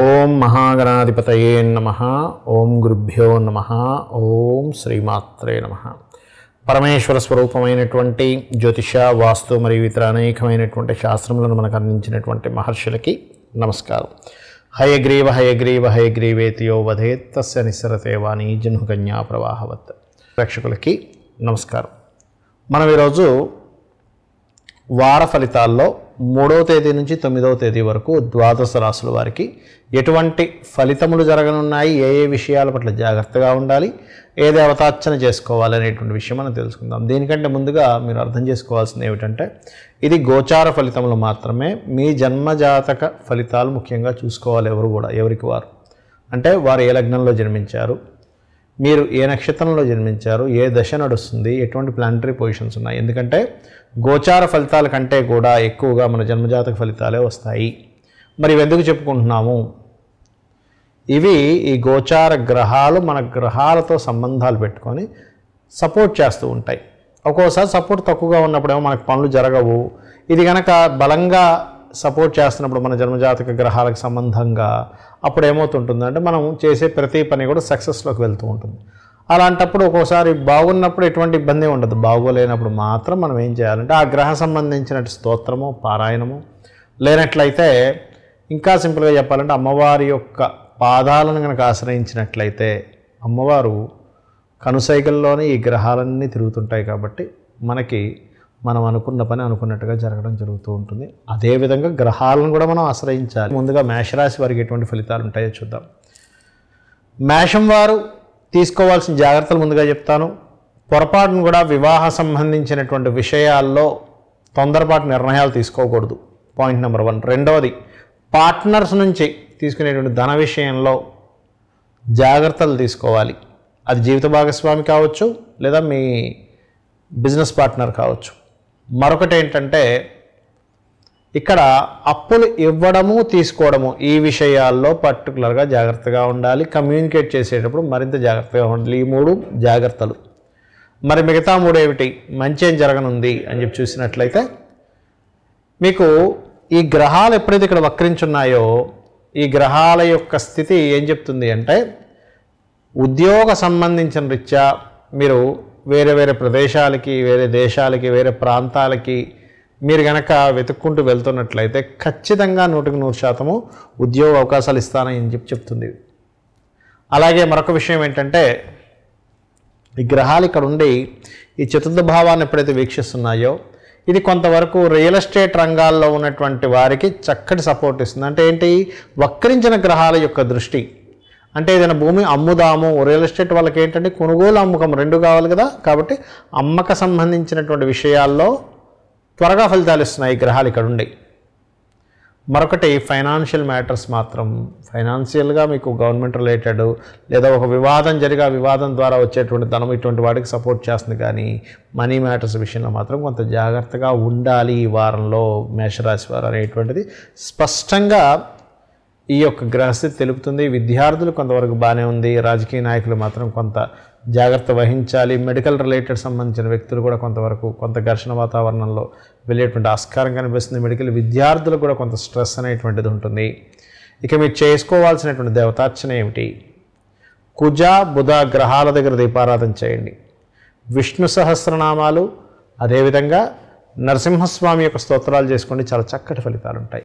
ఓం మహాగణాధిపతయే నమ ఓం గురుభ్యో నమ ఓం శ్రీమాత్రే నమ పరమేశ్వర స్వరూపమైనటువంటి జ్యోతిష వాస్తు మరియు ఇతర అనేకమైనటువంటి శాస్త్రములను మనకు అందించినటువంటి మహర్షులకి నమస్కారం హయగ్రీవ హయగ్రీవ హయగ్రీవేతియో వధేత్ తస్య నిస్సరతే జన్హు కన్యా ప్రవాహవత్ ప్రేక్షకులకి నమస్కారం మనం ఈరోజు వార ఫలితాల్లో మూడవ తేదీ నుంచి తొమ్మిదవ తేదీ వరకు ద్వాదశ రాసుల వారికి ఎటువంటి ఫలితములు జరగనున్నాయి ఏ ఏ విషయాల పట్ల జాగ్రత్తగా ఉండాలి ఏది అవతార్చన చేసుకోవాలి అనేటువంటి విషయం మనం తెలుసుకుందాం దీనికంటే ముందుగా మీరు అర్థం చేసుకోవాల్సింది ఏమిటంటే ఇది గోచార ఫలితములు మాత్రమే మీ జన్మజాతక ఫలితాలు ముఖ్యంగా చూసుకోవాలి ఎవరు కూడా ఎవరికి వారు అంటే వారు ఏ లగ్నంలో జన్మించారు మీరు ఏ నక్షత్రంలో జన్మించారు ఏ దశ నడుస్తుంది ఎటువంటి ప్లానిటరీ పొజిషన్స్ ఉన్నాయి ఎందుకంటే గోచార ఫలితాల కంటే కూడా ఎక్కువగా మన జన్మజాతక ఫలితాలే వస్తాయి మరి ఇవెందుకు చెప్పుకుంటున్నాము ఇవి ఈ గోచార గ్రహాలు మన గ్రహాలతో సంబంధాలు పెట్టుకొని సపోర్ట్ చేస్తూ ఉంటాయి ఒక్కోసారి సపోర్ట్ తక్కువగా ఉన్నప్పుడేమో మనకు పనులు జరగవు ఇది కనుక బలంగా సపోర్ట్ చేస్తున్నప్పుడు మన జన్మజాతక గ్రహాలకు సంబంధంగా అప్పుడు ఏమవుతుంటుందంటే మనం చేసే ప్రతి పని కూడా సక్సెస్లోకి వెళ్తూ ఉంటుంది అలాంటప్పుడు ఒక్కోసారి బాగున్నప్పుడు ఎటువంటి ఇబ్బంది ఉండదు బాగోలేనప్పుడు మాత్రం మనం ఏం చేయాలంటే ఆ గ్రహ సంబంధించిన స్తోత్రము పారాయణము లేనట్లయితే ఇంకా సింపుల్గా చెప్పాలంటే అమ్మవారి యొక్క పాదాలను కనుక ఆశ్రయించినట్లయితే అమ్మవారు కనుసైగల్లోనే ఈ గ్రహాలన్నీ తిరుగుతుంటాయి కాబట్టి మనకి మనం అనుకున్న పని అనుకున్నట్టుగా జరగడం జరుగుతూ ఉంటుంది అదేవిధంగా గ్రహాలను కూడా మనం ఆశ్రయించాలి ముందుగా మేషరాశి వారికి ఎటువంటి ఫలితాలు ఉంటాయో చూద్దాం మేషం వారు తీసుకోవాల్సిన జాగ్రత్తలు ముందుగా చెప్తాను పొరపాటును కూడా వివాహ సంబంధించినటువంటి విషయాల్లో తొందరపాటు నిర్ణయాలు తీసుకోకూడదు పాయింట్ నెంబర్ వన్ రెండవది పార్ట్నర్స్ నుంచి తీసుకునేటువంటి ధన విషయంలో జాగ్రత్తలు తీసుకోవాలి అది జీవిత భాగస్వామి కావచ్చు లేదా మీ బిజినెస్ పార్ట్నర్ కావచ్చు మరొకటి ఏంటంటే ఇక్కడ అప్పులు ఇవ్వడము తీసుకోవడము ఈ విషయాల్లో పర్టికులర్గా జాగ్రత్తగా ఉండాలి కమ్యూనికేట్ చేసేటప్పుడు మరింత జాగ్రత్తగా ఉండాలి ఈ మూడు జాగ్రత్తలు మరి మిగతా మూడు ఏమిటి మంచి ఏం జరగనుంది అని చెప్పి చూసినట్లయితే మీకు ఈ గ్రహాలు ఎప్పుడైతే ఇక్కడ వక్రించున్నాయో ఈ గ్రహాల యొక్క స్థితి ఏం చెప్తుంది అంటే ఉద్యోగ సంబంధించిన రీత్యా మీరు వేరే వేరే ప్రదేశాలకి వేరే దేశాలకి వేరే ప్రాంతాలకి మీరు కనుక వెతుక్కుంటూ వెళ్తున్నట్లయితే ఖచ్చితంగా నూటికి నూరు శాతము ఉద్యోగ అవకాశాలు ఇస్తానని చెప్పి చెప్తుంది అలాగే మరొక విషయం ఏంటంటే ఈ గ్రహాలు ఇక్కడ ఉండి ఈ చతుర్థ భావాన్ని ఎప్పుడైతే వీక్షిస్తున్నాయో ఇది కొంతవరకు రియల్ ఎస్టేట్ రంగాల్లో ఉన్నటువంటి వారికి చక్కటి సపోర్ట్ ఇస్తుంది అంటే ఏంటి వక్రించిన గ్రహాల యొక్క దృష్టి అంటే ఏదైనా భూమి అమ్ముదాము రియల్ ఎస్టేట్ వాళ్ళకి ఏంటంటే కొనుగోలు అమ్మకం రెండు కావాలి కదా కాబట్టి అమ్మక సంబంధించినటువంటి విషయాల్లో త్వరగా ఫలితాలు ఇస్తున్నాయి ఈ గ్రహాలు ఇక్కడ ఉండి మరొకటి ఫైనాన్షియల్ మ్యాటర్స్ మాత్రం ఫైనాన్షియల్గా మీకు గవర్నమెంట్ రిలేటెడ్ లేదా ఒక వివాదం జరిగి ఆ వివాదం ద్వారా వచ్చేటువంటి ధనం ఇటువంటి వాటికి సపోర్ట్ చేస్తుంది కానీ మనీ మ్యాటర్స్ విషయంలో మాత్రం కొంత జాగ్రత్తగా ఉండాలి ఈ వారంలో మేషరాశి వారు అనేటువంటిది స్పష్టంగా ఈ యొక్క గ్రహస్థితి తెలుపుతుంది విద్యార్థులు కొంతవరకు బాగానే ఉంది రాజకీయ నాయకులు మాత్రం కొంత జాగ్రత్త వహించాలి మెడికల్ రిలేటెడ్ సంబంధించిన వ్యక్తులు కూడా కొంతవరకు కొంత ఘర్షణ వాతావరణంలో వెళ్ళేటువంటి ఆస్కారం కనిపిస్తుంది మెడికల్ విద్యార్థులకు కూడా కొంత స్ట్రెస్ అనేటువంటిది ఉంటుంది ఇక మీరు చేసుకోవాల్సినటువంటి దేవతార్చన ఏమిటి కుజ బుధ గ్రహాల దగ్గర దీపారాధన చేయండి విష్ణు సహస్రనామాలు అదేవిధంగా నరసింహస్వామి యొక్క స్తోత్రాలు చేసుకోండి చాలా చక్కటి ఫలితాలు ఉంటాయి